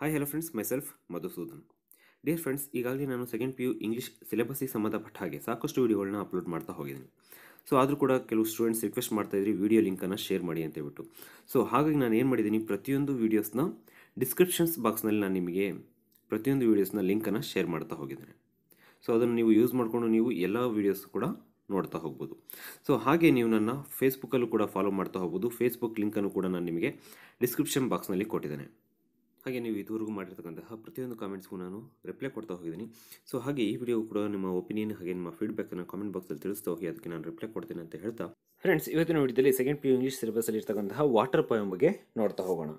hi hello friends myself Madhusudan dear friends ಈಗಾಗಲೇ ನಾನು second P U English ಸಿಲೆಬಸ್ಸಿಗೆ ಸಂಬಂಧಪಟ್ಟ ಹಾಗೆ ಸಾಕಷ್ಟು ವೀಡಿಯೋಗಳನ್ನ ಅಪ್ಲೋಡ್ ಮಾಡ್ತಾ ಹೋಗಿದ್ದೀನಿ ಸೊ ಆದರೂ ಕೂಡ ಕೆಲವು ಸ್ಟೂಡೆಂಟ್ಸ್ ರಿಕ್ವೆಸ್ಟ್ ಮಾಡ್ತಾ ಇದ್ರಿ ವೀಡಿಯೋ ಲಿಂಕನ್ನು ಶೇರ್ ಮಾಡಿ ಅಂತ ಹೇಳ್ಬಿಟ್ಟು ಸೊ ಹಾಗಾಗಿ ನಾನು ಏನು ಮಾಡಿದ್ದೀನಿ ಪ್ರತಿಯೊಂದು ವೀಡಿಯೋಸ್ನ ಡಿಸ್ಕ್ರಿಪ್ಷನ್ಸ್ ಬಾಕ್ಸ್ನಲ್ಲಿ ನಾನು ನಿಮಗೆ ಪ್ರತಿಯೊಂದು ವೀಡಿಯೋಸ್ನ ಲಿಂಕನ್ನು ಶೇರ್ ಮಾಡ್ತಾ ಹೋಗಿದ್ದೇನೆ ಸೊ ಅದನ್ನು ನೀವು ಯೂಸ್ ಮಾಡಿಕೊಂಡು ನೀವು ಎಲ್ಲ ವೀಡಿಯೋಸ್ ಕೂಡ ನೋಡ್ತಾ ಹೋಗ್ಬೋದು ಸೊ ಹಾಗೆ ನೀವು ನನ್ನ ಫೇಸ್ಬುಕ್ಕಲ್ಲೂ ಕೂಡ ಫಾಲೋ ಮಾಡ್ತಾ ಹೋಗ್ಬೋದು ಫೇಸ್ಬುಕ್ ಲಿಂಕನ್ನು ಕೂಡ ನಾನು ನಿಮಗೆ ಡಿಸ್ಕ್ರಿಪ್ಷನ್ ಬಾಕ್ಸ್ನಲ್ಲಿ ಕೊಟ್ಟಿದ್ದೇನೆ ಹಾಗೆ ನೀವು ಇದುವರೆಗೂ ಮಾಡಿರ್ತಕ್ಕಂತಹ ಪ್ರತಿಯೊಂದು ಕಾಮೆಂಟ್ಸ್ಗೂ ನಾನು ರಿಪ್ಲೈ ಕೊಡ್ತಾ ಹೋಗಿದ್ದೀನಿ ಸೊ ಹಾಗೆ ಈ ವಿಡಿಯೋ ಕೂಡ ನಿಮ್ಮ ಒಪಿನಿಯನ್ ಹಾಗೆ ನಿಮ್ಮ ಫೀಡ್ಬ್ಯಾಕನ್ನು ಕಾಮೆಂಟ್ ಬಾಕ್ಸಲ್ಲಿ ತಿಳಿಸ್ತಾ ಹೋಗಿ ಅದಕ್ಕೆ ನಾನು ರಿಪ್ಲೈ ಕೊಡ್ತೀನಿ ಅಂತ ಹೇಳ್ತಾ ಫ್ರೆಂಡ್ಸ್ ಇವತ್ತಿನ ವಿಡಿಯೋದಲ್ಲಿ ಸೆಕೆಂಡ್ ಪಿ ಯು ಇಂಗ್ಲೀಷ್ ಸಿಲೆಬಸ್ಸಲ್ಲಿ ಇರ್ತಕ್ಕಂತಹ ವಾಟರ್ ಪೊಯಮ್ ಬಗ್ಗೆ ನೋಡ್ತಾ ಹೋಗೋಣ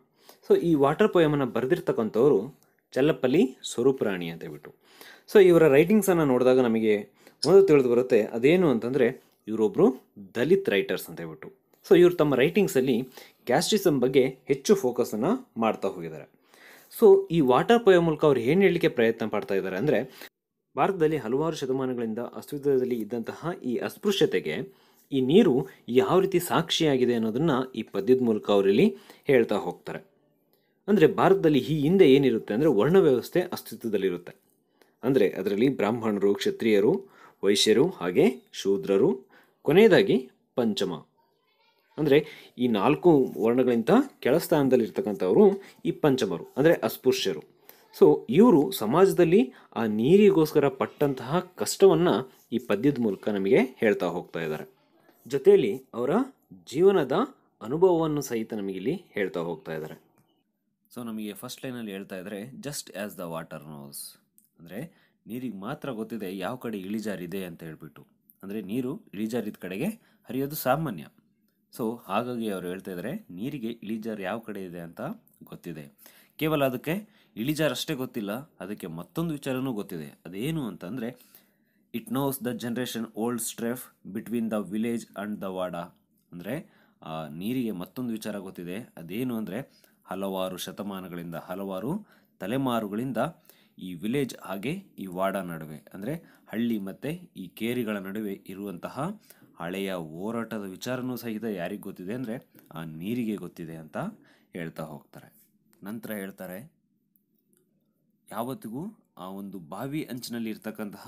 ಸೊ ಈ ವಾಟರ್ ಪೊಯಮನ್ನು ಬರೆದಿರ್ತಕ್ಕಂಥವರು ಚಲ್ಲಪ್ಪಲ್ಲಿ ಸ್ವರೂಪರಾಣಿ ಅಂತ ಹೇಳ್ಬಿಟ್ಟು ಸೊ ಇವರ ರೈಟಿಂಗ್ಸನ್ನು ನೋಡಿದಾಗ ನಮಗೆ ಒಂದು ತಿಳಿದು ಬರುತ್ತೆ ಅದೇನು ಅಂತಂದರೆ ಇವರೊಬ್ಬರು ದಲಿತ್ ರೈಟರ್ಸ್ ಅಂತ ಹೇಳ್ಬಿಟ್ಟು ಸೊ ಇವರು ತಮ್ಮ ರೈಟಿಂಗ್ಸಲ್ಲಿ ಕ್ಯಾಸ್ಟಿಸಮ್ ಬಗ್ಗೆ ಹೆಚ್ಚು ಫೋಕಸನ್ನು ಮಾಡ್ತಾ ಹೋಗಿದ್ದಾರೆ ಸೊ ಈ ವಾಟರ್ ಪಯೋ ಮೂಲಕ ಅವ್ರು ಏನು ಹೇಳಲಿಕ್ಕೆ ಪ್ರಯತ್ನ ಪಡ್ತಾ ಇದ್ದಾರೆ ಅಂದರೆ ಭಾರತದಲ್ಲಿ ಹಲವಾರು ಶತಮಾನಗಳಿಂದ ಅಸ್ತಿತ್ವದಲ್ಲಿ ಇದ್ದಂತಹ ಈ ಅಸ್ಪೃಶ್ಯತೆಗೆ ಈ ನೀರು ಯಾವ ರೀತಿ ಸಾಕ್ಷಿಯಾಗಿದೆ ಅನ್ನೋದನ್ನು ಈ ಪದ್ಯದ ಮೂಲಕ ಅವರಲ್ಲಿ ಹೇಳ್ತಾ ಹೋಗ್ತಾರೆ ಅಂದರೆ ಭಾರತದಲ್ಲಿ ಈ ಹಿಂದೆ ಏನಿರುತ್ತೆ ಅಂದರೆ ವರ್ಣ ವ್ಯವಸ್ಥೆ ಅಸ್ತಿತ್ವದಲ್ಲಿರುತ್ತೆ ಅಂದರೆ ಅದರಲ್ಲಿ ಬ್ರಾಹ್ಮಣರು ಕ್ಷತ್ರಿಯರು ವೈಶ್ಯರು ಹಾಗೆ ಶೂದ್ರರು ಕೊನೆಯದಾಗಿ ಪಂಚಮ ಅಂದರೆ ಈ ನಾಲ್ಕು ವರ್ಣಗಳಿಂತ ಕೆಳಸ್ಥಾನದಲ್ಲಿರ್ತಕ್ಕಂಥವರು ಈ ಪಂಚಮರು ಅಂದರೆ ಅಸ್ಪೃಶ್ಯರು ಸೊ ಇವರು ಸಮಾಜದಲ್ಲಿ ಆ ನೀರಿಗೋಸ್ಕರ ಪಟ್ಟಂತಹ ಕಷ್ಟವನ್ನು ಈ ಪದ್ಯದ ಮೂಲಕ ನಮಗೆ ಹೇಳ್ತಾ ಹೋಗ್ತಾ ಇದ್ದಾರೆ ಜೊತೆಯಲ್ಲಿ ಅವರ ಜೀವನದ ಅನುಭವವನ್ನು ಸಹಿತ ನಮಗಿಲ್ಲಿ ಹೇಳ್ತಾ ಹೋಗ್ತಾ ಇದ್ದಾರೆ ಸೊ ನಮಗೆ ಫಸ್ಟ್ ಲೈನಲ್ಲಿ ಹೇಳ್ತಾ ಇದ್ದಾರೆ just as the water knows ಅಂದರೆ ನೀರಿಗೆ ಮಾತ್ರ ಗೊತ್ತಿದೆ ಯಾವ ಕಡೆ ಇಳಿಜಾರಿದೆ ಅಂತ ಹೇಳ್ಬಿಟ್ಟು ಅಂದರೆ ನೀರು ಇಳಿಜಾರಿದ ಕಡೆಗೆ ಹರಿಯೋದು ಸಾಮಾನ್ಯ ಸೊ ಹಾಗಾಗಿ ಅವರು ಹೇಳ್ತಾ ಇದ್ದಾರೆ ನೀರಿಗೆ ಇಳಿಜಾರು ಯಾವ ಕಡೆ ಇದೆ ಅಂತ ಗೊತ್ತಿದೆ ಕೇವಲ ಅದಕ್ಕೆ ಇಳಿಜಾರು ಅಷ್ಟೇ ಗೊತ್ತಿಲ್ಲ ಅದಕ್ಕೆ ಮತ್ತೊಂದು ವಿಚಾರನೂ ಗೊತ್ತಿದೆ ಅದೇನು ಅಂತಂದರೆ it knows the generation old strife between the village and the wada ಅಂದರೆ ನೀರಿಗೆ ಮತ್ತೊಂದು ವಿಚಾರ ಗೊತ್ತಿದೆ ಅದೇನು ಅಂದರೆ ಹಲವಾರು ಶತಮಾನಗಳಿಂದ ಹಲವಾರು ತಲೆಮಾರುಗಳಿಂದ ಈ ವಿಲೇಜ್ ಹಾಗೆ ಈ ವಾಡ ನಡುವೆ ಅಂದರೆ ಹಳ್ಳಿ ಮತ್ತು ಈ ಕೇರಿಗಳ ನಡುವೆ ಇರುವಂತಹ ಹಳೆಯ ಹೋರಾಟದ ವಿಚಾರನೂ ಸಹಿತ ಯಾರಿಗೆ ಗೊತ್ತಿದೆ ಅಂದರೆ ಆ ನೀರಿಗೆ ಗೊತ್ತಿದೆ ಅಂತ ಹೇಳ್ತಾ ಹೋಗ್ತಾರೆ ನಂತರ ಹೇಳ್ತಾರೆ ಯಾವತ್ತಿಗೂ ಆ ಒಂದು ಬಾವಿ ಅಂಚಿನಲ್ಲಿ ಇರ್ತಕ್ಕಂತಹ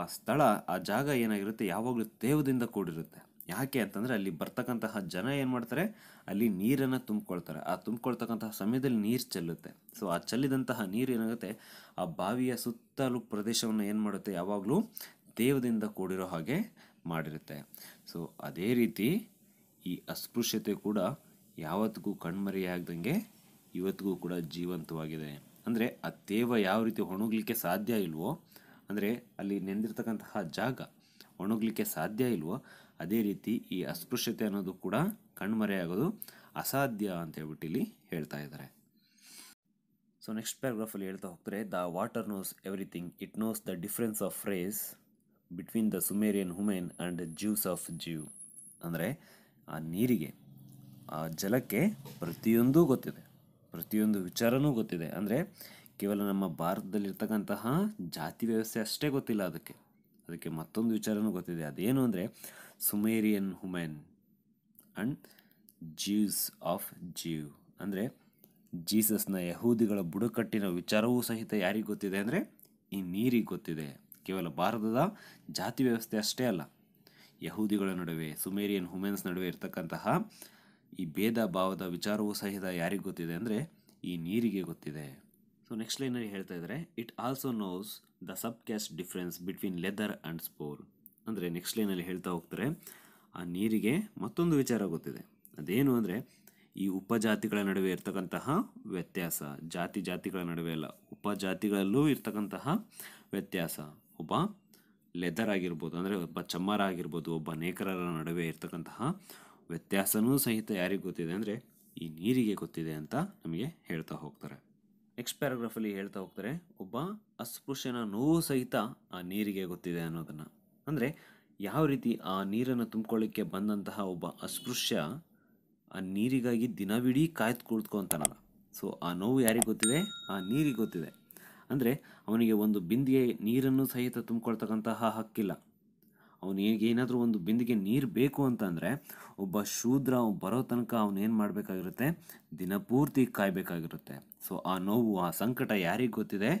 ಆ ಸ್ಥಳ ಆ ಜಾಗ ಏನಾಗಿರುತ್ತೆ ಯಾವಾಗಲೂ ತೇವದಿಂದ ಕೂಡಿರುತ್ತೆ ಯಾಕೆ ಅಂತಂದರೆ ಅಲ್ಲಿ ಬರ್ತಕ್ಕಂತಹ ಜನ ಏನು ಮಾಡ್ತಾರೆ ಅಲ್ಲಿ ನೀರನ್ನು ತುಂಬಿಕೊಳ್ತಾರೆ ಆ ತುಂಬಿಕೊಳ್ತಕ್ಕಂತಹ ಸಮಯದಲ್ಲಿ ನೀರು ಚೆಲ್ಲುತ್ತೆ ಸೊ ಆ ಚೆಲ್ಲಿದಂತಹ ನೀರು ಏನಾಗುತ್ತೆ ಆ ಬಾವಿಯ ಸುತ್ತಲೂ ಪ್ರದೇಶವನ್ನು ಏನು ಮಾಡುತ್ತೆ ಯಾವಾಗಲೂ ದೇವದಿಂದ ಕೂಡಿರೋ ಹಾಗೆ ಮಾಡಿರುತ್ತೆ ಸೊ ಅದೇ ರೀತಿ ಈ ಅಸ್ಪೃಶ್ಯತೆ ಕೂಡ ಯಾವತ್ತಿಗೂ ಕಣ್ಮರೆಯಾಗ್ದಂಗೆ ಇವತ್ತಿಗೂ ಕೂಡ ಜೀವಂತವಾಗಿದೆ ಅಂದರೆ ಆ ದೇವ ಯಾವ ರೀತಿ ಒಣಗಲಿಕ್ಕೆ ಸಾಧ್ಯ ಇಲ್ವೋ ಅಂದರೆ ಅಲ್ಲಿ ನೆಂದಿರ್ತಕ್ಕಂತಹ ಜಾಗ ಒಣಗಲಿಕ್ಕೆ ಸಾಧ್ಯ ಇಲ್ವೋ ಅದೇ ರೀತಿ ಈ ಅಸ್ಪೃಶ್ಯತೆ ಅನ್ನೋದು ಕೂಡ ಕಣ್ಮರೆಯಾಗೋದು ಅಸಾಧ್ಯ ಅಂತ ಹೇಳ್ಬಿಟ್ಟು ಇಲ್ಲಿ ಹೇಳ್ತಾ ಇದ್ದಾರೆ ಸೊ ನೆಕ್ಸ್ಟ್ ಪ್ಯಾರಾಗ್ರಾಫಲ್ಲಿ ಹೇಳ್ತಾ ಹೋಗ್ತಾರೆ the water knows everything it knows the difference of race between the Sumerian human and Jews of jive ಅಂದರೆ ಆ ನೀರಿಗೆ ಆ ಜಲಕ್ಕೆ ಪ್ರತಿಯೊಂದೂ ಗೊತ್ತಿದೆ ಪ್ರತಿಯೊಂದು ವಿಚಾರವೂ ಗೊತ್ತಿದೆ ಅಂದರೆ ಕೇವಲ ನಮ್ಮ ಭಾರತದಲ್ಲಿರ್ತಕ್ಕಂತಹ ಜಾತಿ ವ್ಯವಸ್ಥೆ ಅಷ್ಟೇ ಗೊತ್ತಿಲ್ಲ ಅದಕ್ಕೆ ಅದಕ್ಕೆ ಮತ್ತೊಂದು ವಿಚಾರನೂ ಗೊತ್ತಿದೆ ಅದೇನು ಅಂದರೆ Sumerian human and Jews of jive ಅಂದರೆ ಜೀಸಸ್ನ ಯಹೂದಿಗಳ ಬುಡಕಟ್ಟಿನ ವಿಚಾರವೂ ಸಹಿತ ಯಾರಿಗೆ ಗೊತ್ತಿದೆ ಅಂದರೆ ಈ ನೀರಿಗೆ ಗೊತ್ತಿದೆ ಕೇವಲ ಭಾರತದ ಜಾತಿ ವ್ಯವಸ್ಥೆ ಅಷ್ಟೇ ಅಲ್ಲ ಯಹೂದಿಗಳ ನಡುವೆ ಸುಮೇರಿಯನ್ ಹುಮೆನ್ಸ್ ನಡುವೆ ಇರತಕ್ಕಂತಹ ಈ ಭೇದ ಭಾವದ ವಿಚಾರವೂ ಸಹಿತ ಯಾರಿಗೆ ಗೊತ್ತಿದೆ ಅಂದರೆ ಈ ನೀರಿಗೆ ಗೊತ್ತಿದೆ ಸೊ ನೆಕ್ಸ್ಟ್ ಲೈನಲ್ಲಿ ಹೇಳ್ತಾ ಇದ್ದಾರೆ it also knows the sub caste difference between leather and spore ಅಂದರೆ ನೆಕ್ಸ್ಟ್ ಲೈನಲ್ಲಿ ಹೇಳ್ತಾ ಹೋಗ್ತಾರೆ ಆ ನೀರಿಗೆ ಮತ್ತೊಂದು ವಿಚಾರ ಗೊತ್ತಿದೆ ಅದೇನು ಅಂದರೆ ಈ ಉಪಜಾತಿಗಳ ನಡುವೆ ಇರ್ತಕ್ಕಂತಹ ವ್ಯತ್ಯಾಸ ಜಾತಿ ಜಾತಿಗಳ ನಡುವೆ ಅಲ್ಲ ಉಪಜಾತಿಗಳಲ್ಲೂ ಇರ್ತಕ್ಕಂತಹ ವ್ಯತ್ಯಾಸ ಒಬ್ಬ ಲೆದರ್ ಆಗಿರ್ಬೋದು ಅಂದರೆ ಒಬ್ಬ ಚಮ್ಮರ ಆಗಿರ್ಬೋದು ಒಬ್ಬ ನೇಕರರ ನಡುವೆ ಇರ್ತಕ್ಕಂತಹ ವ್ಯತ್ಯಾಸನೂ ಸಹಿತ ಯಾರಿಗೆ ಗೊತ್ತಿದೆ ಅಂದರೆ ಈ ನೀರಿಗೆ ಗೊತ್ತಿದೆ ಅಂತ ನಮಗೆ ಹೇಳ್ತಾ ಹೋಗ್ತಾರೆ ನೆಕ್ಸ್ಟ್ ಪ್ಯಾರಾಗ್ರಾಫಲ್ಲಿ ಹೇಳ್ತಾ ಹೋಗ್ತಾರೆ ಒಬ್ಬ ಅಸ್ಪೃಶ್ಯನ ನೋವು ಸಹಿತ ಆ ನೀರಿಗೆ ಗೊತ್ತಿದೆ ಅನ್ನೋದನ್ನು ಅಂದರೆ ಯಾವ ರೀತಿ ಆ ನೀರನ್ನು ತುಂಬಿಕೊಳ್ಳಿಕ್ಕೆ ಬಂದಂತಹ ಒಬ್ಬ ಅಸ್ಪೃಶ್ಯ ಆ ನೀರಿಗಾಗಿ ದಿನವಿಡೀ ಕಾಯ್ದು ಕುಳಿತುಕೊಂತಾನಲ್ಲ ಸೊ ಆ ನೋವು ಯಾರಿಗೆ ಗೊತ್ತಿದೆ ಆ ನೀರಿಗೆ ಗೊತ್ತಿದೆ ಅಂದರೆ ಅವನಿಗೆ ಒಂದು ಬಿಂದಿಗೆ ನೀರನ್ನು ಸಹಿತ ತುಂಬಿಕೊಳ್ತಕ್ಕಂತಹ ಹಕ್ಕಿಲ್ಲ ಅವನಿಗೆ ಏನಾದರೂ ಒಂದು ಬಿಂದಿಗೆ ನೀರು ಬೇಕು ಅಂತಂದರೆ ಒಬ್ಬ ಶೂದ್ರ ಅವ್ನು ಬರೋ ತನಕ ಅವನೇನು ಮಾಡಬೇಕಾಗಿರುತ್ತೆ ದಿನಪೂರ್ತಿ ಕಾಯಬೇಕಾಗಿರುತ್ತೆ ಸೊ ಆ ನೋವು ಆ ಸಂಕಟ ಯಾರಿಗೆ ಗೊತ್ತಿದೆ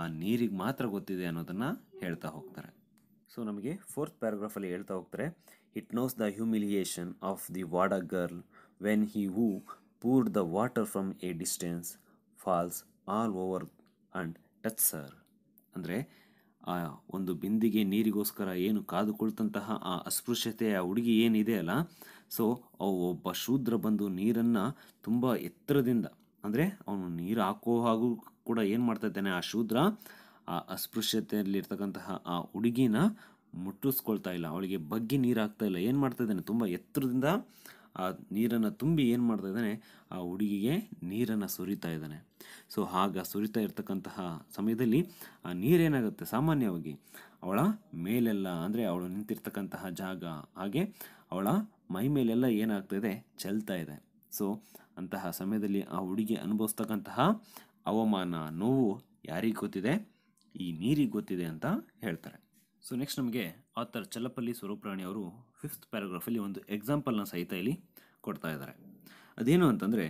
ಆ ನೀರಿಗೆ ಮಾತ್ರ ಗೊತ್ತಿದೆ ಅನ್ನೋದನ್ನು ಹೇಳ್ತಾ ಹೋಗ್ತಾರೆ ಸೊ ನಮಗೆ ಫೋರ್ತ್ ಪ್ಯಾರಾಗ್ರಾಫಲ್ಲಿ ಹೇಳ್ತಾ ಹೋಗ್ತಾರೆ it knows the humiliation of the wada girl when he who pour the water from a distance falls all over and touch sir ಅಂದರೆ ಆ ಒಂದು ಬಿಂದಿಗೆ ನೀರಿಗೋಸ್ಕರ ಏನು ಕಾದುಕೊಳ್ತಂತಹ ಆ ಅಸ್ಪೃಶ್ಯತೆಯ ಹುಡುಗಿ ಅಲ್ಲ ಸೊ ಅವು ಒಬ್ಬ ಶೂದ್ರ ಬಂದು ನೀರನ್ನು ತುಂಬ ಎತ್ತರದಿಂದ ಅಂದರೆ ಅವನು ನೀರು ಹಾಕೋ ಹಾಗೂ ಕೂಡ ಏನು ಮಾಡ್ತಾ ಆ ಶೂದ್ರ ಆ ಅಸ್ಪೃಶ್ಯತೆಯಲ್ಲಿರ್ತಕ್ಕಂತಹ ಆ ಹುಡುಗಿನ ಮುಟ್ಟಿಸ್ಕೊಳ್ತಾ ಇಲ್ಲ ಅವಳಿಗೆ ಬಗ್ಗೆ ನೀರು ಹಾಕ್ತಾ ಇಲ್ಲ ಏನು ಮಾಡ್ತಾಯಿದ್ದಾನೆ ತುಂಬ ಎತ್ತರದಿಂದ ಆ ನೀರನ್ನು ತುಂಬಿ ಏನು ಮಾಡ್ತಾ ಇದ್ದಾನೆ ಆ ಹುಡುಗಿಗೆ ನೀರನ್ನು ಸುರಿತಾ ಇದ್ದಾನೆ ಸೊ ಆಗ ಸುರಿತಾ ಇರ್ತಕ್ಕಂತಹ ಸಮಯದಲ್ಲಿ ಆ ನೀರೇನಾಗುತ್ತೆ ಸಾಮಾನ್ಯವಾಗಿ ಅವಳ ಮೇಲೆಲ್ಲ ಅಂದರೆ ಅವಳು ನಿಂತಿರ್ತಕ್ಕಂತಹ ಜಾಗ ಹಾಗೆ ಅವಳ ಮೈ ಮೇಲೆಲ್ಲ ಏನಾಗ್ತಾಯಿದೆ ಚೆಲ್ತಾ ಇದೆ ಸೊ ಅಂತಹ ಸಮಯದಲ್ಲಿ ಆ ಹುಡುಗಿ ಅನುಭವಿಸ್ತಕ್ಕಂತಹ ಅವಮಾನ ನೋವು ಯಾರಿಗೆ ಗೊತ್ತಿದೆ ಈ ನೀರಿಗೆ ಗೊತ್ತಿದೆ ಅಂತ ಹೇಳ್ತಾರೆ ಸೊ ನೆಕ್ಸ್ಟ್ ನಮಗೆ ಆತರ್ ಚಲ್ಲಪಲ್ಲಿ ಸ್ವರೂಪ್ರಾಣಿ ಅವರು ಫಿಫ್ತ್ ಪ್ಯಾರಾಗ್ರಾಫಲ್ಲಿ ಒಂದು ಎಕ್ಸಾಂಪಲ್ನ ಸಹಿತ ಇಲ್ಲಿ ಕೊಡ್ತಾ ಇದ್ದಾರೆ ಅದೇನು ಅಂತಂದರೆ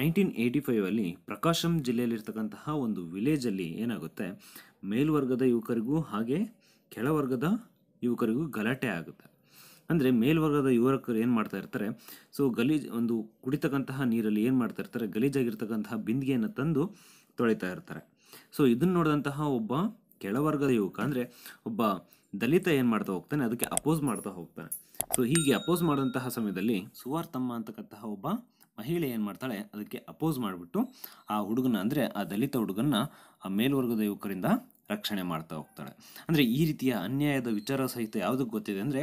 ನೈನ್ಟೀನ್ ಏಯ್ಟಿ ಫೈವಲ್ಲಿ ಪ್ರಕಾಶಂ ಜಿಲ್ಲೆಯಲ್ಲಿರ್ತಕ್ಕಂತಹ ಒಂದು ವಿಲೇಜಲ್ಲಿ ಏನಾಗುತ್ತೆ ಮೇಲ್ವರ್ಗದ ಯುವಕರಿಗೂ ಹಾಗೆ ಕೆಳವರ್ಗದ ಯುವಕರಿಗೂ ಗಲಾಟೆ ಆಗುತ್ತೆ ಅಂದರೆ ಮೇಲ್ವರ್ಗದ ಯುವಕರು ಏನು ಮಾಡ್ತಾ ಇರ್ತಾರೆ ಸೊ ಗಲೀಜ್ ಒಂದು ಕುಡಿತಕ್ಕಂತಹ ನೀರಲ್ಲಿ ಏನು ಮಾಡ್ತಾ ಇರ್ತಾರೆ ಗಲೀಜಾಗಿರ್ತಕ್ಕಂತಹ ಬಿಂದಿಗೆಯನ್ನು ತಂದು ತೊಳಿತಾ ಇರ್ತಾರೆ ಸೊ ಇದನ್ನು ನೋಡಿದಂತಹ ಒಬ್ಬ ಕೆಳವರ್ಗದ ಯುವಕ ಅಂದರೆ ಒಬ್ಬ ದಲಿತ ಏನು ಮಾಡ್ತಾ ಹೋಗ್ತಾನೆ ಅದಕ್ಕೆ ಅಪೋಸ್ ಮಾಡ್ತಾ ಹೋಗ್ತಾನೆ ಸೊ ಹೀಗೆ ಅಪೋಸ್ ಮಾಡಿದಂತಹ ಸಮಯದಲ್ಲಿ ಸುವಾರ್ತಮ್ಮ ಅಂತಕ್ಕಂತಹ ಒಬ್ಬ ಮಹಿಳೆ ಏನು ಮಾಡ್ತಾಳೆ ಅದಕ್ಕೆ ಅಪೋಸ್ ಮಾಡಿಬಿಟ್ಟು ಆ ಹುಡುಗನ ಅಂದರೆ ಆ ದಲಿತ ಹುಡುಗನ ಆ ಮೇಲ್ವರ್ಗದ ಯುವಕರಿಂದ ರಕ್ಷಣೆ ಮಾಡ್ತಾ ಹೋಗ್ತಾಳೆ ಅಂದರೆ ಈ ರೀತಿಯ ಅನ್ಯಾಯದ ವಿಚಾರ ಸಹಿತ ಯಾವುದಕ್ಕೆ ಗೊತ್ತಿದೆ ಅಂದರೆ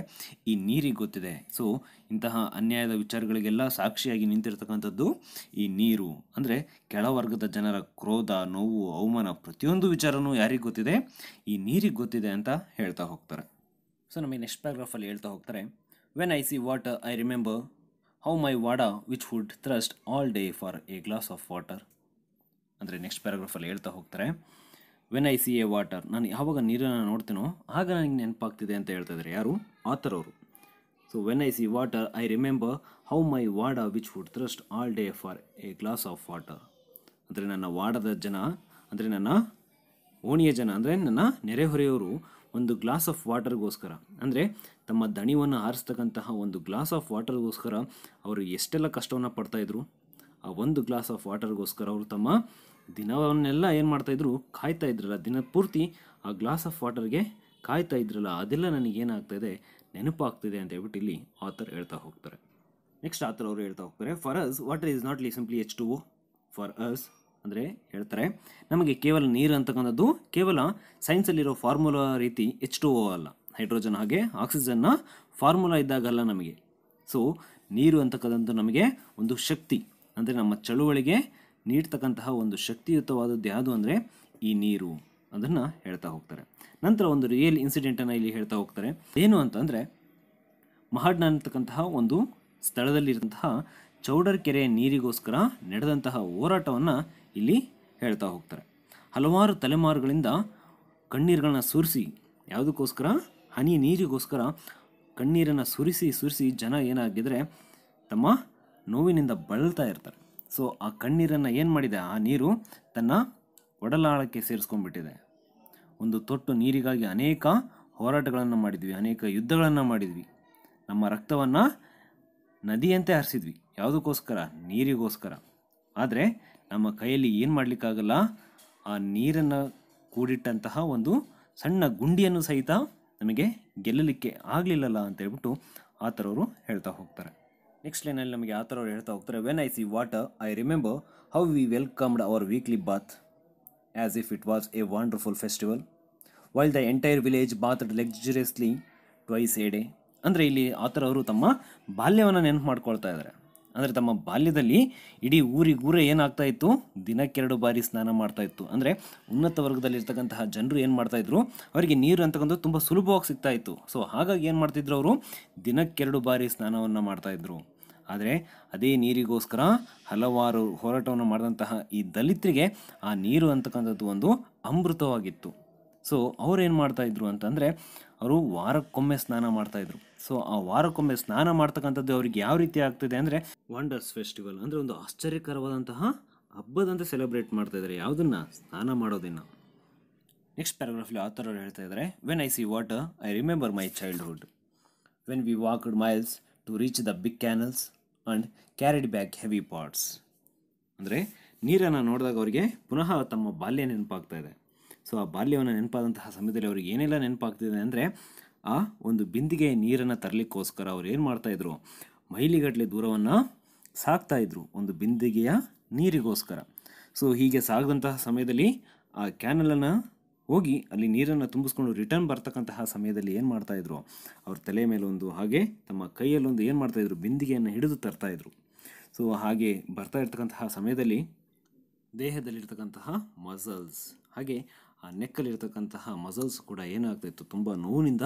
ಈ ನೀರಿಗೆ ಗೊತ್ತಿದೆ ಸೊ ಇಂತಹ ಅನ್ಯಾಯದ ವಿಚಾರಗಳಿಗೆಲ್ಲ ಸಾಕ್ಷಿಯಾಗಿ ನಿಂತಿರ್ತಕ್ಕಂಥದ್ದು ಈ ನೀರು ಅಂದರೆ ಕೆಳವರ್ಗದ ಜನರ ಕ್ರೋಧ ನೋವು ಅವಮಾನ ಪ್ರತಿಯೊಂದು ವಿಚಾರನೂ ಯಾರಿಗೆ ಗೊತ್ತಿದೆ ಈ ನೀರಿಗೆ ಗೊತ್ತಿದೆ ಅಂತ ಹೇಳ್ತಾ ಹೋಗ್ತಾರೆ ಸೊ ನಮಗೆ ನೆಕ್ಸ್ಟ್ ಪ್ಯಾರಾಗ್ರಾಫಲ್ಲಿ ಹೇಳ್ತಾ ಹೋಗ್ತಾರೆ when I see water I remember how my wada which would thrust all day for a glass of water ಅಂದರೆ ನೆಕ್ಸ್ಟ್ ಪ್ಯಾರಾಗ್ರಾಫಲ್ಲಿ ಹೇಳ್ತಾ ಹೋಗ್ತಾರೆ when I see a water ನಾನು ಯಾವಾಗ ನೀರನ್ನು ನೋಡ್ತೀನೋ ಆಗ ನನಗೆ ನೆನಪಾಗ್ತಿದೆ ಅಂತ ಹೇಳ್ತಾ ಇದ್ದಾರೆ ಯಾರು ಆ ಅವರು so when I see water I remember how my wada which would thrust all day for a glass of water ಅಂದರೆ ನನ್ನ ವಾಡದ ಜನ ಅಂದರೆ ನನ್ನ ಓಣಿಯ ಜನ ಅಂದರೆ ನನ್ನ ನೆರೆಹೊರೆಯವರು ಒಂದು ಗ್ಲಾಸ್ ಆಫ್ ವಾಟರ್ಗೋಸ್ಕರ ಅಂದರೆ ತಮ್ಮ ದಣಿವನ್ನು ಆರಿಸ್ತಕ್ಕಂತಹ ಒಂದು ಗ್ಲಾಸ್ ಆಫ್ ವಾಟರ್ಗೋಸ್ಕರ ಅವರು ಎಷ್ಟೆಲ್ಲ ಕಷ್ಟವನ್ನು ಪಡ್ತಾಯಿದ್ರು ಆ ಒಂದು ಗ್ಲಾಸ್ ಆಫ್ ವಾಟರ್ಗೋಸ್ಕರ ಅವರು ತಮ್ಮ ದಿನವನ್ನೆಲ್ಲ ಏನು ಮಾಡ್ತಾಯಿದ್ರು ಕಾಯ್ತಾ ಇದ್ರಲ್ಲ ದಿನ ಪೂರ್ತಿ ಆ ಗ್ಲಾಸ್ ಆಫ್ ವಾಟರ್ಗೆ ಕಾಯ್ತಾ ಇದ್ರಲ್ಲ ಅದೆಲ್ಲ ನನಗೇನಾಗ್ತಾಯಿದೆ ನೆನಪಾಗ್ತಿದೆ ಅಂತ ಹೇಳ್ಬಿಟ್ಟು ಇಲ್ಲಿ ಥರ ಹೇಳ್ತಾ ಹೋಗ್ತಾರೆ ನೆಕ್ಸ್ಟ್ ಥರ ಅವರು ಹೇಳ್ತಾ ಹೋಗ್ತಾರೆ for us water is not lee simply H two for us ಅಂದರೆ ಹೇಳ್ತಾರೆ ನಮಗೆ ಕೇವಲ ನೀರು ಅಂತಕ್ಕಂಥದ್ದು ಕೇವಲ ಸೈನ್ಸಲ್ಲಿರೋ ಫಾರ್ಮುಲಾ ರೀತಿ ಎಚ್ ಟು ಓ ಅಲ್ಲ ಹೈಡ್ರೋಜನ್ ಹಾಗೆ ಆಕ್ಸಿಜನ್ನ ಫಾರ್ಮುಲಾ ಇದ್ದಾಗಲ್ಲ ನಮಗೆ ಸೊ ನೀರು ಅಂತಕ್ಕಂಥದ್ದು ನಮಗೆ ಒಂದು ಶಕ್ತಿ ಅಂದರೆ ನಮ್ಮ ಚಳುವಳಿಗೆ ನೀಡ್ತಕ್ಕಂತಹ ಒಂದು ಶಕ್ತಿಯುತವಾದದ್ದು ಯಾವುದು ಅಂದರೆ ಈ ನೀರು ಅದನ್ನು ಹೇಳ್ತಾ ಹೋಗ್ತಾರೆ ನಂತರ ಒಂದು ರಿಯಲ್ ಇನ್ಸಿಡೆಂಟನ್ನು ಇಲ್ಲಿ ಹೇಳ್ತಾ ಹೋಗ್ತಾರೆ ಏನು ಅಂತಂದರೆ ಮಹಾಡ್ನ ಅಂತಕ್ಕಂತಹ ಒಂದು ಸ್ಥಳದಲ್ಲಿರುವಂತಹ ಚೌಡರ್ ಕೆರೆಯ ನೀರಿಗೋಸ್ಕರ ನಡೆದಂತಹ ಹೋರಾಟವನ್ನು ಇಲ್ಲಿ ಹೇಳ್ತಾ ಹೋಗ್ತಾರೆ ಹಲವಾರು ತಲೆಮಾರುಗಳಿಂದ ಕಣ್ಣೀರುಗಳನ್ನ ಸುರಿಸಿ ಯಾವುದಕ್ಕೋಸ್ಕರ ಹನಿ ನೀರಿಗೋಸ್ಕರ ಕಣ್ಣೀರನ್ನು ಸುರಿಸಿ ಸುರಿಸಿ ಜನ ಏನಾಗಿದ್ದರೆ ತಮ್ಮ ನೋವಿನಿಂದ ಬಳಲ್ತಾ ಇರ್ತಾರೆ ಸೊ ಆ ಕಣ್ಣೀರನ್ನು ಏನು ಮಾಡಿದೆ ಆ ನೀರು ತನ್ನ ಒಡಲಾಳಕ್ಕೆ ಸೇರಿಸ್ಕೊಂಡ್ಬಿಟ್ಟಿದೆ ಒಂದು ತೊಟ್ಟು ನೀರಿಗಾಗಿ ಅನೇಕ ಹೋರಾಟಗಳನ್ನು ಮಾಡಿದ್ವಿ ಅನೇಕ ಯುದ್ಧಗಳನ್ನು ಮಾಡಿದ್ವಿ ನಮ್ಮ ರಕ್ತವನ್ನು ನದಿಯಂತೆ ಹರಿಸಿದ್ವಿ ಯಾವುದಕ್ಕೋಸ್ಕರ ನೀರಿಗೋಸ್ಕರ ಆದರೆ ನಮ್ಮ ಕೈಯಲ್ಲಿ ಏನು ಮಾಡಲಿಕ್ಕಾಗಲ್ಲ ಆ ನೀರನ್ನು ಕೂಡಿಟ್ಟಂತಹ ಒಂದು ಸಣ್ಣ ಗುಂಡಿಯನ್ನು ಸಹಿತ ನಮಗೆ ಗೆಲ್ಲಲಿಕ್ಕೆ ಆಗಲಿಲ್ಲಲ್ಲ ಅಂತ ಹೇಳ್ಬಿಟ್ಟು ಆ ಥರವರು ಹೇಳ್ತಾ ಹೋಗ್ತಾರೆ ನೆಕ್ಸ್ಟ್ ಲೈನಲ್ಲಿ ನಮಗೆ ಆ ಥರ ಅವ್ರು ಹೇಳ್ತಾ ಹೋಗ್ತಾರೆ when I see what I remember how we welcomed our weekly bath as if it was a wonderful festival while the entire village bath luxuriously twice a day ಅಂದರೆ ಇಲ್ಲಿ ಆ ಥರ ಅವರು ತಮ್ಮ ಬಾಲ್ಯವನ್ನು ನೆನಪು ಮಾಡ್ಕೊಳ್ತಾ ಇದ್ದಾರೆ ಅಂದರೆ ತಮ್ಮ ಬಾಲ್ಯದಲ್ಲಿ ಇಡೀ ಊರಿಗೂರೇ ಏನಾಗ್ತಾ ಇತ್ತು ದಿನಕ್ಕೆರಡು ಬಾರಿ ಸ್ನಾನ ಮಾಡ್ತಾ ಇತ್ತು ಅಂದರೆ ಉನ್ನತ ವರ್ಗದಲ್ಲಿರ್ತಕ್ಕಂತಹ ಜನರು ಏನು ಮಾಡ್ತಾಯಿದ್ರು ಅವರಿಗೆ ನೀರು ಅಂತಕ್ಕಂಥದ್ದು ತುಂಬ ಸುಲಭವಾಗಿ ಸಿಗ್ತಾ ಇತ್ತು ಸೊ ಹಾಗಾಗಿ ಏನು ಮಾಡ್ತಿದ್ರು ಅವರು ದಿನಕ್ಕೆರಡು ಬಾರಿ ಸ್ನಾನವನ್ನು ಮಾಡ್ತಾ ಇದ್ರು ಆದರೆ ಅದೇ ನೀರಿಗೋಸ್ಕರ ಹಲವಾರು ಹೋರಾಟವನ್ನು ಮಾಡಿದಂತಹ ಈ ದಲಿತರಿಗೆ ಆ ನೀರು ಅಂತಕ್ಕಂಥದ್ದು ಒಂದು ಅಮೃತವಾಗಿತ್ತು ಸೊ ಅವ್ರು ಏನು ಮಾಡ್ತಾಯಿದ್ರು ಅಂತಂದರೆ ಅವರು ವಾರಕ್ಕೊಮ್ಮೆ ಸ್ನಾನ ಮಾಡ್ತಾಯಿದ್ರು ಸೊ ಆ ವಾರಕ್ಕೊಮ್ಮೆ ಸ್ನಾನ ಮಾಡ್ತಕ್ಕಂಥದ್ದು ಅವ್ರಿಗೆ ಯಾವ ರೀತಿ ಆಗ್ತಿದೆ ಅಂದರೆ ವಂಡರ್ಸ್ ಫೆಸ್ಟಿವಲ್ ಅಂದರೆ ಒಂದು ಆಶ್ಚರ್ಯಕರವಾದಂತಹ ಹಬ್ಬದಂತೆ ಸೆಲೆಬ್ರೇಟ್ ಮಾಡ್ತಾ ಇದ್ದಾರೆ ಯಾವುದನ್ನ ಸ್ನಾನ ಮಾಡೋದಿನ್ನ ನೆಕ್ಸ್ಟ್ ಪ್ಯಾರಾಗ್ರಾಫಲ್ಲಿ ಥರ ಹೇಳ್ತಾ ಇದ್ದಾರೆ when I see water I remember my childhood when we walked miles to reach the big canals and carried bag heavy pots ಅಂದರೆ ನೀರನ್ನು ನೋಡಿದಾಗ ಅವರಿಗೆ ಪುನಃ ತಮ್ಮ ಬಾಲ್ಯ ನೆನಪಾಗ್ತಾ ಇದೆ ಸೊ ಆ ಬಾಲ್ಯವನ್ನು ನೆನಪಾದಂತಹ ಸಮಯದಲ್ಲಿ ಅವ್ರಿಗೆ ಏನೆಲ್ಲ ನೆನಪಾಗ್ತಿದೆ ಅಂದರೆ ಆ ಒಂದು ಬಿಂದಿಗೆ ನೀರನ್ನು ತರಲಿಕ್ಕೋಸ್ಕರ ಅವ್ರು ಏನು ಮಾಡ್ತಾಯಿದ್ರು ಮೈಲಿಗಟ್ಟಲೆ ದೂರವನ್ನು ಸಾಕ್ತಾಯಿದ್ರು ಒಂದು ಬಿಂದಿಗೆಯ ನೀರಿಗೋಸ್ಕರ ಸೊ ಹೀಗೆ ಸಾಗದಂತಹ ಸಮಯದಲ್ಲಿ ಆ ಕ್ಯಾನಲನ್ನು ಹೋಗಿ ಅಲ್ಲಿ ನೀರನ್ನು ತುಂಬಿಸ್ಕೊಂಡು ರಿಟರ್ನ್ ಬರ್ತಕ್ಕಂತಹ ಸಮಯದಲ್ಲಿ ಏನು ಮಾಡ್ತಾಯಿದ್ರು ಅವ್ರ ತಲೆ ಮೇಲೆ ಒಂದು ಹಾಗೆ ತಮ್ಮ ಕೈಯಲ್ಲೊಂದು ಏನು ಮಾಡ್ತಾಯಿದ್ರು ಬಿಂದಿಗೆಯನ್ನು ಹಿಡಿದು ತರ್ತಾಯಿದ್ರು ಸೊ ಹಾಗೆ ಬರ್ತಾ ಇರ್ತಕ್ಕಂತಹ ಸಮಯದಲ್ಲಿ ದೇಹದಲ್ಲಿರ್ತಕ್ಕಂತಹ ಮಸಲ್ಸ್ ಹಾಗೆ ಆ ನೆಕ್ಕಲ್ಲಿರ್ತಕ್ಕಂತಹ ಮಸಲ್ಸ್ ಕೂಡ ಏನಾಗ್ತಾ ಇತ್ತು ತುಂಬ ನೋವಿನಿಂದ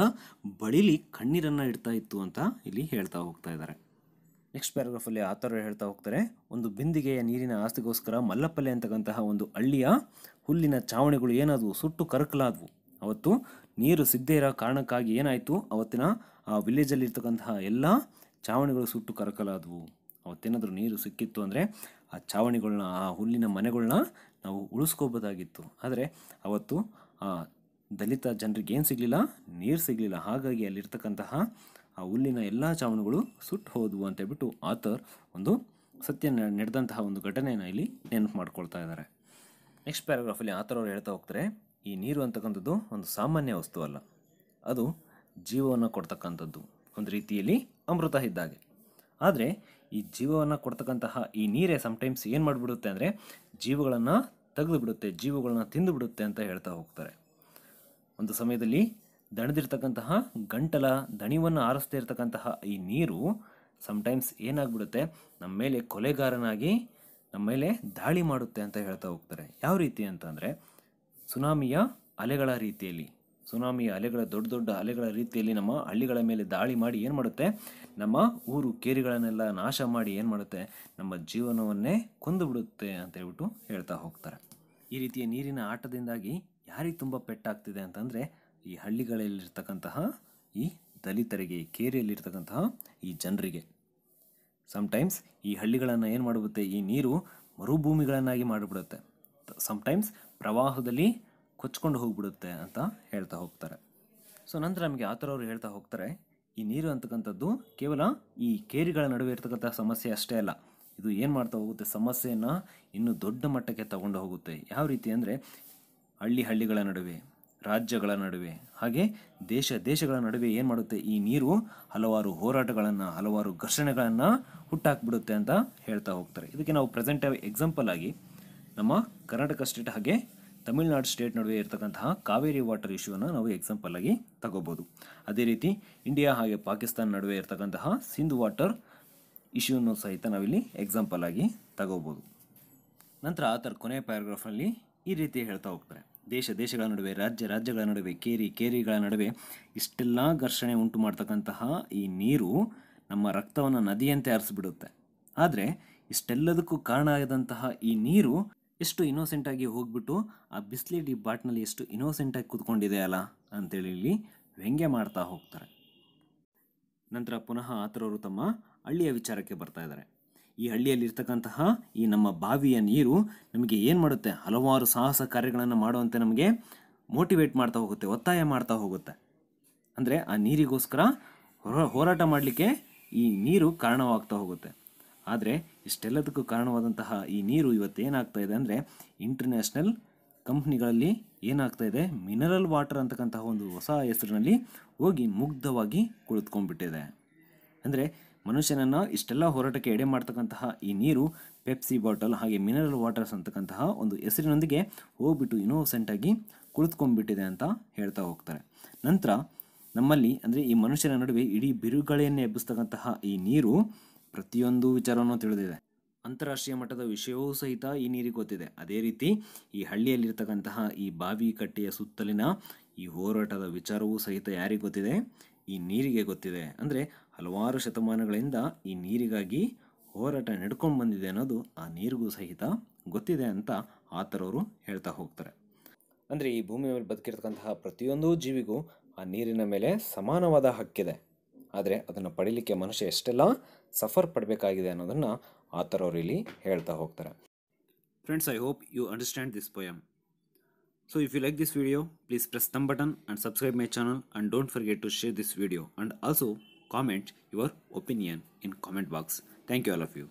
ಬಳಿಲಿ ಕಣ್ಣೀರನ್ನು ಇಡ್ತಾ ಇತ್ತು ಅಂತ ಇಲ್ಲಿ ಹೇಳ್ತಾ ಹೋಗ್ತಾ ಇದ್ದಾರೆ ನೆಕ್ಸ್ಟ್ ಪ್ಯಾರಾಗ್ರಾಫಲ್ಲಿ ಆ ಥರ ಹೇಳ್ತಾ ಹೋಗ್ತಾರೆ ಒಂದು ಬಿಂದಿಗೆಯ ನೀರಿನ ಆಸ್ತಿಗೋಸ್ಕರ ಮಲ್ಲಪ್ಪಲ್ಲೆ ಅಂತಕ್ಕಂತಹ ಒಂದು ಹಳ್ಳಿಯ ಹುಲ್ಲಿನ ಚಾವಣಿಗಳು ಏನಾದವು ಸುಟ್ಟು ಕರಕಲಾದವು ಅವತ್ತು ನೀರು ಸಿದ್ಧೇ ಇರೋ ಕಾರಣಕ್ಕಾಗಿ ಏನಾಯಿತು ಅವತ್ತಿನ ಆ ವಿಲೇಜಲ್ಲಿ ಇರ್ತಕ್ಕಂತಹ ಎಲ್ಲ ಚಾವಣಿಗಳು ಸುಟ್ಟು ಕರಕಲಾದವು ಅವತ್ತೇನಾದರೂ ನೀರು ಸಿಕ್ಕಿತ್ತು ಅಂದರೆ ಆ ಚಾವಣಿಗಳನ್ನ ಆ ಹುಲ್ಲಿನ ಮನೆಗಳನ್ನ ನಾವು ಉಳಿಸ್ಕೋಬೋದಾಗಿತ್ತು ಆದರೆ ಅವತ್ತು ಆ ದಲಿತ ಜನರಿಗೆ ಏನು ಸಿಗಲಿಲ್ಲ ನೀರು ಸಿಗಲಿಲ್ಲ ಹಾಗಾಗಿ ಅಲ್ಲಿರ್ತಕ್ಕಂತಹ ಆ ಹುಲ್ಲಿನ ಎಲ್ಲ ಚಾವಣಿಗಳು ಸುಟ್ಟು ಹೋದವು ಅಂತ ಹೇಳ್ಬಿಟ್ಟು ಆತರ್ ಒಂದು ಸತ್ಯ ನಡೆದಂತಹ ಒಂದು ಘಟನೆಯನ್ನು ಇಲ್ಲಿ ನೆನಪು ಮಾಡ್ಕೊಳ್ತಾ ಇದ್ದಾರೆ ನೆಕ್ಸ್ಟ್ ಪ್ಯಾರಾಗ್ರಾಫಲ್ಲಿ ಆತರ್ ಅವರು ಹೇಳ್ತಾ ಹೋಗ್ತಾರೆ ಈ ನೀರು ಅಂತಕ್ಕಂಥದ್ದು ಒಂದು ಸಾಮಾನ್ಯ ವಸ್ತು ಅಲ್ಲ ಅದು ಜೀವವನ್ನು ಕೊಡ್ತಕ್ಕಂಥದ್ದು ಒಂದು ರೀತಿಯಲ್ಲಿ ಅಮೃತ ಇದ್ದಾಗೆ ಆದರೆ ಈ ಜೀವವನ್ನು ಕೊಡ್ತಕ್ಕಂತಹ ಈ ನೀರೇ ಸಮಟೈಮ್ಸ್ ಏನು ಮಾಡಿಬಿಡುತ್ತೆ ಅಂದರೆ ಜೀವಗಳನ್ನು ತೆಗೆದು ಬಿಡುತ್ತೆ ಜೀವಗಳನ್ನ ತಿಂದು ಬಿಡುತ್ತೆ ಅಂತ ಹೇಳ್ತಾ ಹೋಗ್ತಾರೆ ಒಂದು ಸಮಯದಲ್ಲಿ ದಣಿದಿರ್ತಕ್ಕಂತಹ ಗಂಟಲ ದಣಿವನ್ನು ಆರಿಸ್ತಾ ಇರತಕ್ಕಂತಹ ಈ ನೀರು ಸಮಟೈಮ್ಸ್ ಏನಾಗ್ಬಿಡುತ್ತೆ ನಮ್ಮ ಮೇಲೆ ಕೊಲೆಗಾರನಾಗಿ ನಮ್ಮ ಮೇಲೆ ದಾಳಿ ಮಾಡುತ್ತೆ ಅಂತ ಹೇಳ್ತಾ ಹೋಗ್ತಾರೆ ಯಾವ ರೀತಿ ಅಂತಂದರೆ ಸುನಾಮಿಯ ಅಲೆಗಳ ರೀತಿಯಲ್ಲಿ ಸುನಾಮಿ ಅಲೆಗಳ ದೊಡ್ಡ ದೊಡ್ಡ ಅಲೆಗಳ ರೀತಿಯಲ್ಲಿ ನಮ್ಮ ಹಳ್ಳಿಗಳ ಮೇಲೆ ದಾಳಿ ಮಾಡಿ ಏನು ಮಾಡುತ್ತೆ ನಮ್ಮ ಊರು ಕೇರಿಗಳನ್ನೆಲ್ಲ ನಾಶ ಮಾಡಿ ಏನು ಮಾಡುತ್ತೆ ನಮ್ಮ ಜೀವನವನ್ನೇ ಕೊಂದು ಬಿಡುತ್ತೆ ಅಂತ ಹೇಳ್ಬಿಟ್ಟು ಹೇಳ್ತಾ ಹೋಗ್ತಾರೆ ಈ ರೀತಿಯ ನೀರಿನ ಆಟದಿಂದಾಗಿ ಯಾರಿಗೆ ತುಂಬ ಪೆಟ್ಟಾಗ್ತಿದೆ ಅಂತಂದರೆ ಈ ಹಳ್ಳಿಗಳಲ್ಲಿರ್ತಕ್ಕಂತಹ ಈ ದಲಿತರಿಗೆ ಕೇರಿಯಲ್ಲಿರ್ತಕ್ಕಂತಹ ಈ ಜನರಿಗೆ ಸಮ್ಟೈಮ್ಸ್ ಈ ಹಳ್ಳಿಗಳನ್ನು ಏನು ಮಾಡುತ್ತೆ ಈ ನೀರು ಮರುಭೂಮಿಗಳನ್ನಾಗಿ ಮಾಡಿಬಿಡುತ್ತೆ ಸಮ್ಟೈಮ್ಸ್ ಪ್ರವಾಹದಲ್ಲಿ ಕೊಚ್ಕೊಂಡು ಹೋಗ್ಬಿಡುತ್ತೆ ಅಂತ ಹೇಳ್ತಾ ಹೋಗ್ತಾರೆ ಸೊ ನಂತರ ನಮಗೆ ಆ ಥರ ಅವರು ಹೇಳ್ತಾ ಹೋಗ್ತಾರೆ ಈ ನೀರು ಅಂತಕ್ಕಂಥದ್ದು ಕೇವಲ ಈ ಕೇರಿಗಳ ನಡುವೆ ಇರ್ತಕ್ಕಂಥ ಸಮಸ್ಯೆ ಅಷ್ಟೇ ಅಲ್ಲ ಇದು ಏನು ಮಾಡ್ತಾ ಹೋಗುತ್ತೆ ಸಮಸ್ಯೆಯನ್ನು ಇನ್ನೂ ದೊಡ್ಡ ಮಟ್ಟಕ್ಕೆ ತಗೊಂಡು ಹೋಗುತ್ತೆ ಯಾವ ರೀತಿ ಅಂದರೆ ಹಳ್ಳಿ ಹಳ್ಳಿಗಳ ನಡುವೆ ರಾಜ್ಯಗಳ ನಡುವೆ ಹಾಗೆ ದೇಶ ದೇಶಗಳ ನಡುವೆ ಏನು ಮಾಡುತ್ತೆ ಈ ನೀರು ಹಲವಾರು ಹೋರಾಟಗಳನ್ನು ಹಲವಾರು ಘರ್ಷಣೆಗಳನ್ನು ಹುಟ್ಟಾಕ್ಬಿಡುತ್ತೆ ಅಂತ ಹೇಳ್ತಾ ಹೋಗ್ತಾರೆ ಇದಕ್ಕೆ ನಾವು ಪ್ರೆಸೆಂಟ್ ಎಕ್ಸಾಂಪಲ್ ಆಗಿ ನಮ್ಮ ಕರ್ನಾಟಕ ಸ್ಟೇಟ್ ಹಾಗೆ ತಮಿಳ್ನಾಡು ಸ್ಟೇಟ್ ನಡುವೆ ಇರತಕ್ಕಂತಹ ಕಾವೇರಿ ವಾಟರ್ ಇಶ್ಯೂನ ನಾವು ಎಕ್ಸಾಂಪಲ್ ಆಗಿ ತಗೋಬೋದು ಅದೇ ರೀತಿ ಇಂಡಿಯಾ ಹಾಗೆ ಪಾಕಿಸ್ತಾನ ನಡುವೆ ಇರತಕ್ಕಂತಹ ಸಿಂಧು ವಾಟರ್ ಇಶ್ಯೂನು ಸಹಿತ ನಾವಿಲ್ಲಿ ಎಕ್ಸಾಂಪಲ್ ಆಗಿ ತಗೋಬೋದು ನಂತರ ಆ ಥರ ಕೊನೆಯ ಪ್ಯಾರಾಗ್ರಾಫಲ್ಲಿ ಈ ರೀತಿ ಹೇಳ್ತಾ ಹೋಗ್ತಾರೆ ದೇಶ ದೇಶಗಳ ನಡುವೆ ರಾಜ್ಯ ರಾಜ್ಯಗಳ ನಡುವೆ ಕೇರಿ ಕೇರಿಗಳ ನಡುವೆ ಇಷ್ಟೆಲ್ಲ ಘರ್ಷಣೆ ಉಂಟು ಮಾಡ್ತಕ್ಕಂತಹ ಈ ನೀರು ನಮ್ಮ ರಕ್ತವನ್ನು ನದಿಯಂತೆ ಹರಿಸ್ಬಿಡುತ್ತೆ ಆದರೆ ಇಷ್ಟೆಲ್ಲದಕ್ಕೂ ಕಾರಣ ಆದಂತಹ ಈ ನೀರು ಎಷ್ಟು ಇನ್ನೋಸೆಂಟಾಗಿ ಹೋಗ್ಬಿಟ್ಟು ಆ ಬಿಸ್ಲೇಡಿ ಬಾಟ್ನಲ್ಲಿ ಎಷ್ಟು ಇನ್ನೋಸೆಂಟಾಗಿ ಕೂತ್ಕೊಂಡಿದೆಯಲ್ಲ ಅಲ್ಲ ಅಂತೇಳಿ ಇಲ್ಲಿ ವ್ಯಂಗ್ಯ ಮಾಡ್ತಾ ಹೋಗ್ತಾರೆ ನಂತರ ಪುನಃ ಆತರವರು ತಮ್ಮ ಹಳ್ಳಿಯ ವಿಚಾರಕ್ಕೆ ಬರ್ತಾ ಇದ್ದಾರೆ ಈ ಹಳ್ಳಿಯಲ್ಲಿರ್ತಕ್ಕಂತಹ ಈ ನಮ್ಮ ಬಾವಿಯ ನೀರು ನಮಗೆ ಏನು ಮಾಡುತ್ತೆ ಹಲವಾರು ಸಾಹಸ ಕಾರ್ಯಗಳನ್ನು ಮಾಡುವಂತೆ ನಮಗೆ ಮೋಟಿವೇಟ್ ಮಾಡ್ತಾ ಹೋಗುತ್ತೆ ಒತ್ತಾಯ ಮಾಡ್ತಾ ಹೋಗುತ್ತೆ ಅಂದರೆ ಆ ನೀರಿಗೋಸ್ಕರ ಹೋರಾಟ ಮಾಡಲಿಕ್ಕೆ ಈ ನೀರು ಕಾರಣವಾಗ್ತಾ ಹೋಗುತ್ತೆ ಆದರೆ ಇಷ್ಟೆಲ್ಲದಕ್ಕೂ ಕಾರಣವಾದಂತಹ ಈ ನೀರು ಇವತ್ತೇನಾಗ್ತಾ ಇದೆ ಅಂದರೆ ಇಂಟರ್ನ್ಯಾಷನಲ್ ಕಂಪ್ನಿಗಳಲ್ಲಿ ಏನಾಗ್ತಾ ಇದೆ ಮಿನರಲ್ ವಾಟರ್ ಅಂತಕ್ಕಂತಹ ಒಂದು ಹೊಸ ಹೆಸರಿನಲ್ಲಿ ಹೋಗಿ ಮುಗ್ಧವಾಗಿ ಕುಳಿತುಕೊಂಡ್ಬಿಟ್ಟಿದೆ ಅಂದರೆ ಮನುಷ್ಯನನ್ನು ಇಷ್ಟೆಲ್ಲ ಹೋರಾಟಕ್ಕೆ ಎಡೆ ಮಾಡ್ತಕ್ಕಂತಹ ಈ ನೀರು ಪೆಪ್ಸಿ ಬಾಟಲ್ ಹಾಗೆ ಮಿನರಲ್ ವಾಟರ್ಸ್ ಅಂತಕ್ಕಂತಹ ಒಂದು ಹೆಸರಿನೊಂದಿಗೆ ಹೋಗ್ಬಿಟ್ಟು ಇನ್ನೋಸೆಂಟಾಗಿ ಕುಳಿತುಕೊಂಡ್ಬಿಟ್ಟಿದೆ ಅಂತ ಹೇಳ್ತಾ ಹೋಗ್ತಾರೆ ನಂತರ ನಮ್ಮಲ್ಲಿ ಅಂದರೆ ಈ ಮನುಷ್ಯನ ನಡುವೆ ಇಡೀ ಬಿರುಗಾಳಿಯನ್ನು ಎಬ್ಬಿಸ್ತಕ್ಕಂತಹ ಈ ನೀರು ಪ್ರತಿಯೊಂದು ವಿಚಾರವನ್ನು ತಿಳಿದಿದೆ ಅಂತಾರಾಷ್ಟ್ರೀಯ ಮಟ್ಟದ ವಿಷಯವೂ ಸಹಿತ ಈ ನೀರಿಗೆ ಗೊತ್ತಿದೆ ಅದೇ ರೀತಿ ಈ ಹಳ್ಳಿಯಲ್ಲಿರ್ತಕ್ಕಂತಹ ಈ ಬಾವಿ ಕಟ್ಟೆಯ ಸುತ್ತಲಿನ ಈ ಹೋರಾಟದ ವಿಚಾರವೂ ಸಹಿತ ಯಾರಿಗೆ ಗೊತ್ತಿದೆ ಈ ನೀರಿಗೆ ಗೊತ್ತಿದೆ ಅಂದರೆ ಹಲವಾರು ಶತಮಾನಗಳಿಂದ ಈ ನೀರಿಗಾಗಿ ಹೋರಾಟ ನಡ್ಕೊಂಡು ಬಂದಿದೆ ಅನ್ನೋದು ಆ ನೀರಿಗೂ ಸಹಿತ ಗೊತ್ತಿದೆ ಅಂತ ಆತರವರು ಹೇಳ್ತಾ ಹೋಗ್ತಾರೆ ಅಂದರೆ ಈ ಭೂಮಿಯ ಮೇಲೆ ಬದುಕಿರ್ತಕ್ಕಂತಹ ಪ್ರತಿಯೊಂದು ಜೀವಿಗೂ ಆ ನೀರಿನ ಮೇಲೆ ಸಮಾನವಾದ ಹಕ್ಕಿದೆ ಆದರೆ ಅದನ್ನು ಪಡೀಲಿಕ್ಕೆ ಮನುಷ್ಯ ಎಷ್ಟೆಲ್ಲ ಸಫರ್ ಪಡಬೇಕಾಗಿದೆ ಅನ್ನೋದನ್ನು ಆ ಥರವರು ಇಲ್ಲಿ ಹೇಳ್ತಾ ಹೋಗ್ತಾರೆ friends I hope you understand this poem so if you like this video please press the button and subscribe my channel and don't forget to share this video and also comment your opinion in comment box thank you all of you